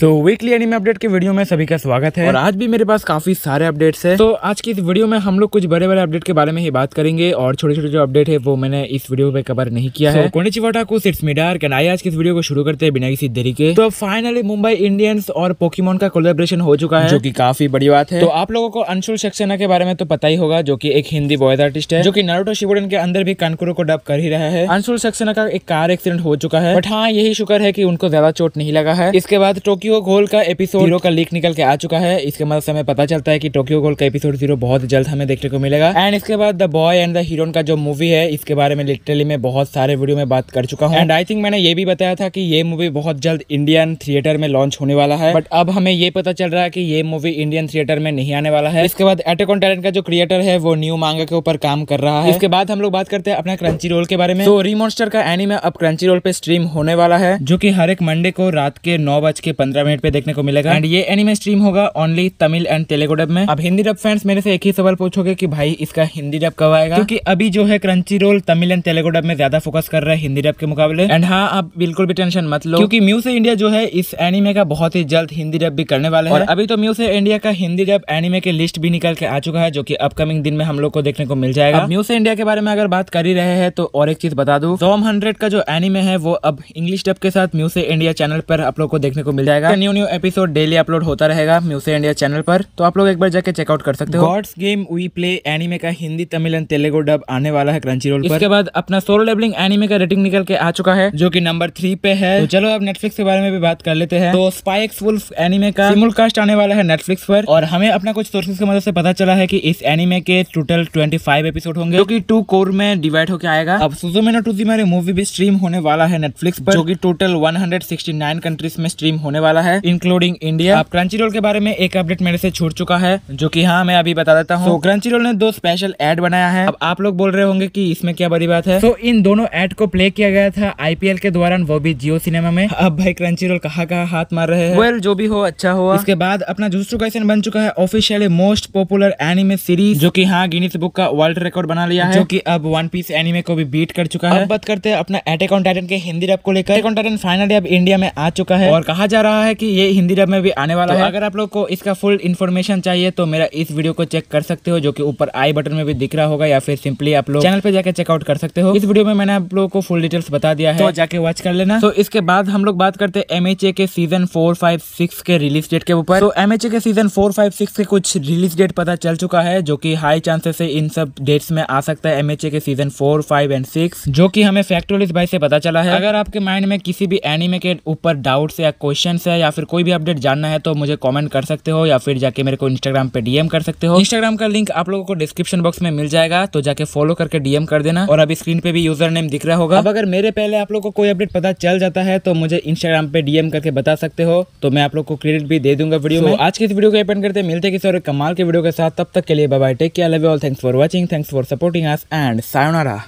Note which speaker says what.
Speaker 1: सो weekly anime update के video में सभी का स्वागत है और आज भी मेरे पास काफी सारे अपडेट्स हैं तो आज की इस वीडियो में हम लोग कुछ बड़े बड़े अपडेट के बारे में ही बात करेंगे और छोटे छोटे जो अपडेट है वो मैंने इस वीडियो में कवर नहीं किया so, है कोनेचिवाटा को सिट्स मीडार कनाई आज की इस वीडियो को शुरू करते हैं बिना किसी देरी के तो फाइनली मुंबई इंडियंस और पोकीमोन का कोलेब्रेशन हो चुका है जो की काफी बड़ी बात है तो आप लोगों को अंशुल सक्सेना के बारे में तो पता ही होगा जो की एक हिंदी बॉयज आर्टिस्ट है जो की नारोटो शिवडन के अंदर भी कानकुरो को डब कर ही रहा है अंशुल सक्सेना का एक कार एक्सीडेंट हो चुका है बट हाँ यही शुक्र है की उनको ज्यादा चोट नहीं लगा है इसके बाद टोकी टोक्यो गोल का एपिसोड जीरो का लीक निकल के आ चुका है इसके मदद से हमें पता चलता है कि टोक्यो गोल का एपिसोड जीरो बहुत जल्द हमें देखने को मिलेगा एंड इसके बाद the boy and the heron का जो मूवी है इसके बारे में लिटरली मैं बहुत सारे वीडियो में बात कर चुका हूँ एंड आई थिंक मैंने ये भी बताया था कि ये मूवी बहुत जल्द इंडियन थिएटर में लॉन्च होने वाला है बट अब हमें ये पता चल रहा है की ये मूवी इंडियन थिएटर में नहीं आने वाला है इसके बाद एटेकॉन टैलेंट का जो क्रिएटर है वो न्यू मांगा के ऊपर काम कर रहा है इसके बाद हम लोग बात करते हैं अपने क्रंची रोल के बारे में तो का एनिमा अब क्रंची रोल पे स्ट्रीम होने वाला है जो की हर एक मंडे को रात के नौ बज के पंद्रह मिनट पे देखने को मिलेगा एंड ये एनिमे स्ट्रीम होगा only Tamil and Telugu dub में अब हिंदी डब फैंस मेरे से एक ही सवाल पूछोगे कि भाई इसका हिंदी डब कब आएगा क्योंकि अभी जो है Crunchyroll Tamil and Telugu dub में ज्यादा फोकस कर रहा है हिंदी डब के मुकाबले एंड हाँ आप बिल्कुल भी टेंशन मत लो क्योंकि म्यूज इंडिया जो है इस एनिमे का बहुत ही जल्द हिंदी डब भी करने वाले है अभी तो म्यूज इंडिया का हिंदी डब एनिमे के लिस्ट भी निकल के आ चुका है जो की अपकमिंग दिन में हम लोग को देखने को मिल जाएगा म्यूज इंडिया के बारे में अगर बात कर ही रहे हैं तो और एक चीज बता दू सोम हंड्रेड का जो एनिमे है वो अब इंग्लिश डब के साथ म्यूज इंडिया चैनल पर आप लोग को देखने को मिल जाएगा रहेगा new new episode daily upload होता रहेगा म्यूसे इंडिया चैनल पर तो आप लोग एक बार जाके चेकआउट कर सकते हो gods game we play anime का हिंदी तमिल एंड तेलुगु डब आने वाला है क्रंची रोल इसके बाद अपना सोलो डबलिंग एनिमे का रेटिंग निकल के आ चुका है जो की नंबर थ्री पे है तो चलो अब नेटफ्लिक्स के बारे में भी बात कर लेते हैं तो स्पाइक्स वुल्फ एनिमे का कास्ट आने वाला है नेटफ्लिक्स पर और हमें अपना कुछ सोर्सेज की मदद से पता चला है की इस एनिमे के टोटल ट्वेंटी एपिसोड होंगे जो की टू कोर में डिवाइड होकर आएगा अब सुजुमेनो टू मूवी भी स्ट्रीम होने वाला है नेटफ्लिक्स पर जो की टोटल वन कंट्रीज में स्ट्रीम होने वाला वाला है इंक्लूडिंग इंडिया आप क्रंची रोल के बारे में एक अपडेट मेरे से छूट चुका है जो की हाँ मैं अभी बता देता हूँ so, क्रंची रोल ने दो स्पेशल एड बनाया है अब आप लोग बोल रहे होंगे की इसमें क्या बड़ी बात है तो so, इन दोनों एड को प्ले किया गया था आईपीएल के दौरान वो भी जियो सिनेमा में अब भाई क्रंची रोल कहा हाथ मार रहे हैं वेल जो भी हो अच्छा हुआ इसके बाद अपना जूसू कैसे बन चुका है officially most popular anime series जो की हाँ गिनीस बुक का वर्ल्ड रिकॉर्ड बना लिया है जो की अब वन पीस एनिमे को भी बीट कर चुका है बात करते हैं अपना एटेक ऑन टाइटन के हिंदी रैप को लेकर टाइटन फाइनली अब इंडिया में आ चुका है और कहा जा रहा है है कि ये हिंदी डब में भी आने वाला तो है अगर आप लोग को इसका फुल इन्फॉर्मेशन चाहिए तो मेरा इस वीडियो को चेक कर सकते हो जो कि ऊपर आई बटन में भी दिख रहा होगा या फिर सिंपली आप लोग चैनल पे जाकर चेकआउट कर सकते हो इस वीडियो में मैंने आप लोगों को फुल डिटेल्स बता दिया है तो जाके वॉच कर लेना तो इसके बाद हम लोग बात करते हैं एमएचए के सीजन फोर फाइव सिक्स के रिलीज डेट के ऊपर तो एमएचए के सीजन फोर फाइव सिक्स के कुछ रिलीज डेट पता चल चुका है जो की हाई चांसेस है इन सब डेट्स में आ सकता है एमएचए के season four five and six जो की हमें फैक्ट्रोलिस भाई से पता चला है अगर आपके माइंड में किसी भी एनिमे के ऊपर डाउट्स या क्वेश्चन है है या फिर कोई भी अपडेट जानना है तो मुझे कॉमेंट कर सकते हो या फिर जाके मेरे को इंस्टाग्राम पे डीएम कर सकते हो इंस्टाग्राम का लिंक आप लोगों को डिस्क्रिप्शन बॉक्स में मिल जाएगा तो जाके फॉलो करके डीएम कर देना और अभी स्क्रीन पे भी यूजर नेम दिख रहा होगा अब अगर मेरे पहले आप लोग को कोई अपडेट पता चल जाता है तो मुझे इंस्टाग्राम पे डीएम करके बता सकते हो तो मैं आप लोग को क्रेडिट भी दे दूंगा वीडियो में आज की इस वीडियो को ओपन करते मिलते किसी और कमाल के वीडियो के साथ तब तक के लिए bye take care love all thanks for watching thanks for supporting us and sayonara